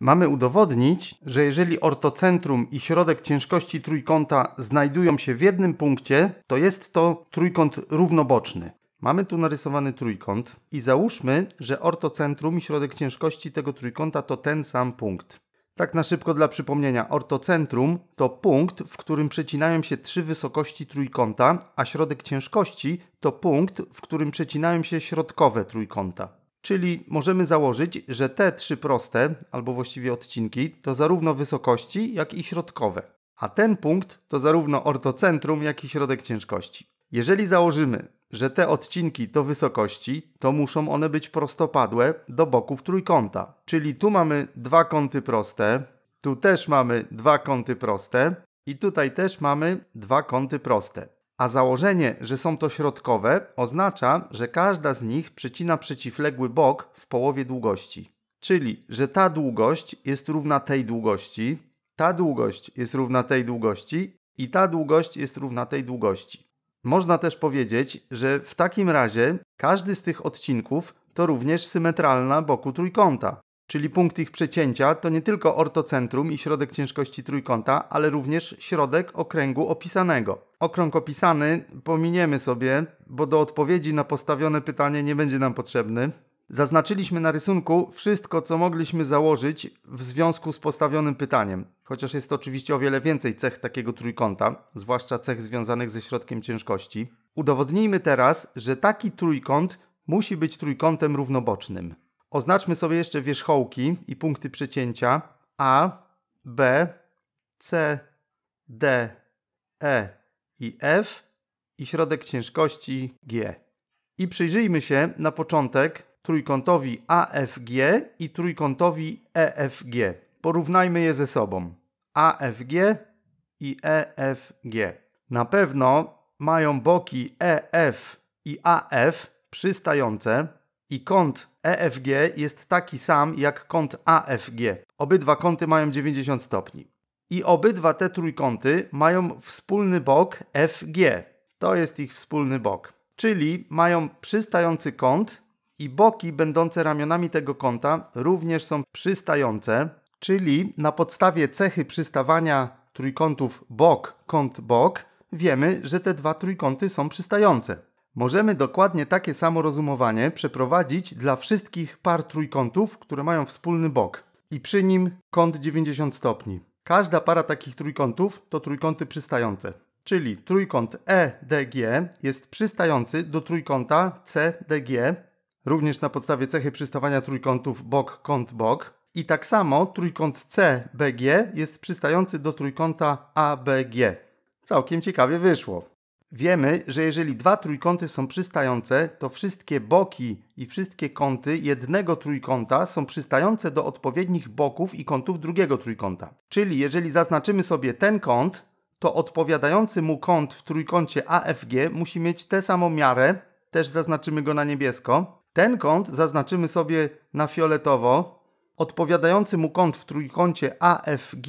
Mamy udowodnić, że jeżeli ortocentrum i środek ciężkości trójkąta znajdują się w jednym punkcie, to jest to trójkąt równoboczny. Mamy tu narysowany trójkąt i załóżmy, że ortocentrum i środek ciężkości tego trójkąta to ten sam punkt. Tak na szybko dla przypomnienia, ortocentrum to punkt, w którym przecinają się trzy wysokości trójkąta, a środek ciężkości to punkt, w którym przecinają się środkowe trójkąta. Czyli możemy założyć, że te trzy proste, albo właściwie odcinki, to zarówno wysokości, jak i środkowe. A ten punkt to zarówno ortocentrum, jak i środek ciężkości. Jeżeli założymy, że te odcinki to wysokości, to muszą one być prostopadłe do boków trójkąta. Czyli tu mamy dwa kąty proste, tu też mamy dwa kąty proste i tutaj też mamy dwa kąty proste a założenie, że są to środkowe, oznacza, że każda z nich przecina przeciwległy bok w połowie długości. Czyli, że ta długość jest równa tej długości, ta długość jest równa tej długości i ta długość jest równa tej długości. Można też powiedzieć, że w takim razie każdy z tych odcinków to również symetralna boku trójkąta czyli punkt ich przecięcia, to nie tylko ortocentrum i środek ciężkości trójkąta, ale również środek okręgu opisanego. Okrąg opisany pominiemy sobie, bo do odpowiedzi na postawione pytanie nie będzie nam potrzebny. Zaznaczyliśmy na rysunku wszystko, co mogliśmy założyć w związku z postawionym pytaniem, chociaż jest oczywiście o wiele więcej cech takiego trójkąta, zwłaszcza cech związanych ze środkiem ciężkości. Udowodnijmy teraz, że taki trójkąt musi być trójkątem równobocznym. Oznaczmy sobie jeszcze wierzchołki i punkty przecięcia A, B, C, D, E i F i środek ciężkości G. I przyjrzyjmy się na początek trójkątowi AFG i trójkątowi EFG. Porównajmy je ze sobą. AFG i EFG. Na pewno mają boki EF i AF przystające, i kąt EFG jest taki sam jak kąt AFG. Obydwa kąty mają 90 stopni. I obydwa te trójkąty mają wspólny bok FG. To jest ich wspólny bok. Czyli mają przystający kąt i boki będące ramionami tego kąta również są przystające, czyli na podstawie cechy przystawania trójkątów bok, kąt, bok wiemy, że te dwa trójkąty są przystające. Możemy dokładnie takie samo rozumowanie przeprowadzić dla wszystkich par trójkątów, które mają wspólny bok i przy nim kąt 90 stopni. Każda para takich trójkątów to trójkąty przystające, czyli trójkąt EDG jest przystający do trójkąta CDG, również na podstawie cechy przystawania trójkątów bok, kąt, bok. I tak samo trójkąt CBG jest przystający do trójkąta ABG. Całkiem ciekawie wyszło. Wiemy, że jeżeli dwa trójkąty są przystające, to wszystkie boki i wszystkie kąty jednego trójkąta są przystające do odpowiednich boków i kątów drugiego trójkąta. Czyli jeżeli zaznaczymy sobie ten kąt, to odpowiadający mu kąt w trójkącie AFG musi mieć tę samą miarę, też zaznaczymy go na niebiesko. Ten kąt zaznaczymy sobie na fioletowo. Odpowiadający mu kąt w trójkącie AFG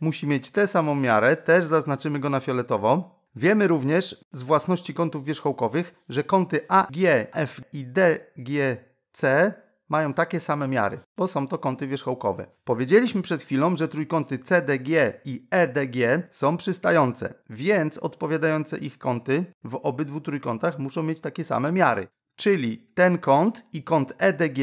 musi mieć tę samą miarę, też zaznaczymy go na fioletowo. Wiemy również z własności kątów wierzchołkowych, że kąty A, G, F i D, G, C mają takie same miary, bo są to kąty wierzchołkowe. Powiedzieliśmy przed chwilą, że trójkąty CDG i EDG są przystające, więc odpowiadające ich kąty w obydwu trójkątach muszą mieć takie same miary. Czyli ten kąt i kąt EDG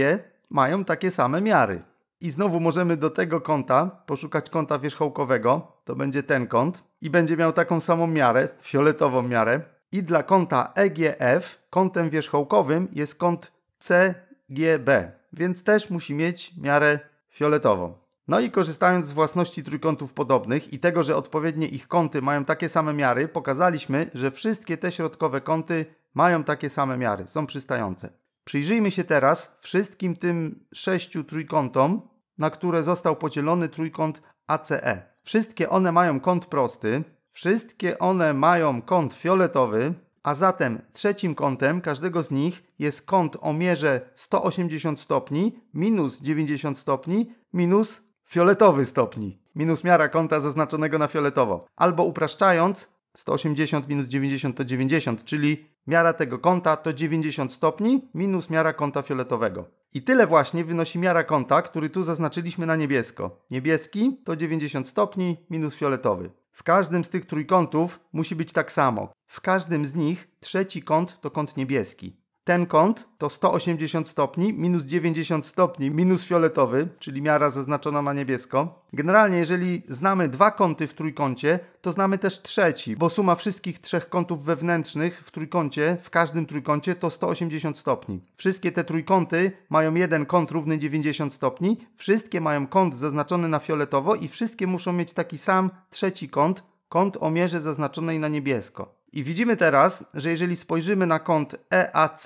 mają takie same miary. I znowu możemy do tego kąta poszukać kąta wierzchołkowego, to będzie ten kąt i będzie miał taką samą miarę, fioletową miarę. I dla kąta EGF kątem wierzchołkowym jest kąt CGB, więc też musi mieć miarę fioletową. No i korzystając z własności trójkątów podobnych i tego, że odpowiednie ich kąty mają takie same miary, pokazaliśmy, że wszystkie te środkowe kąty mają takie same miary, są przystające. Przyjrzyjmy się teraz wszystkim tym sześciu trójkątom, na które został podzielony trójkąt ACE. Wszystkie one mają kąt prosty, wszystkie one mają kąt fioletowy, a zatem trzecim kątem każdego z nich jest kąt o mierze 180 stopni minus 90 stopni minus fioletowy stopni, minus miara kąta zaznaczonego na fioletowo. Albo upraszczając, 180 minus 90 to 90, czyli miara tego kąta to 90 stopni minus miara kąta fioletowego. I tyle właśnie wynosi miara kąta, który tu zaznaczyliśmy na niebiesko. Niebieski to 90 stopni minus fioletowy. W każdym z tych trójkątów musi być tak samo. W każdym z nich trzeci kąt to kąt niebieski. Ten kąt to 180 stopni, minus 90 stopni, minus fioletowy, czyli miara zaznaczona na niebiesko. Generalnie, jeżeli znamy dwa kąty w trójkącie, to znamy też trzeci, bo suma wszystkich trzech kątów wewnętrznych w trójkącie, w każdym trójkącie to 180 stopni. Wszystkie te trójkąty mają jeden kąt równy 90 stopni, wszystkie mają kąt zaznaczony na fioletowo i wszystkie muszą mieć taki sam trzeci kąt, kąt o mierze zaznaczonej na niebiesko. I widzimy teraz, że jeżeli spojrzymy na kąt EAC,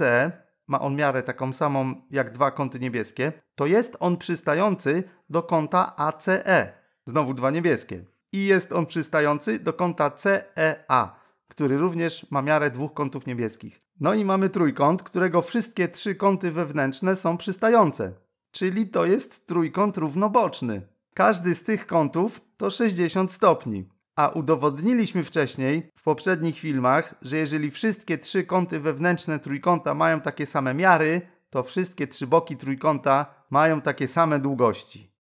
ma on miarę taką samą jak dwa kąty niebieskie, to jest on przystający do kąta ACE, znowu dwa niebieskie. I jest on przystający do kąta CEA, który również ma miarę dwóch kątów niebieskich. No i mamy trójkąt, którego wszystkie trzy kąty wewnętrzne są przystające. Czyli to jest trójkąt równoboczny. Każdy z tych kątów to 60 stopni. A udowodniliśmy wcześniej w poprzednich filmach, że jeżeli wszystkie trzy kąty wewnętrzne trójkąta mają takie same miary, to wszystkie trzy boki trójkąta mają takie same długości.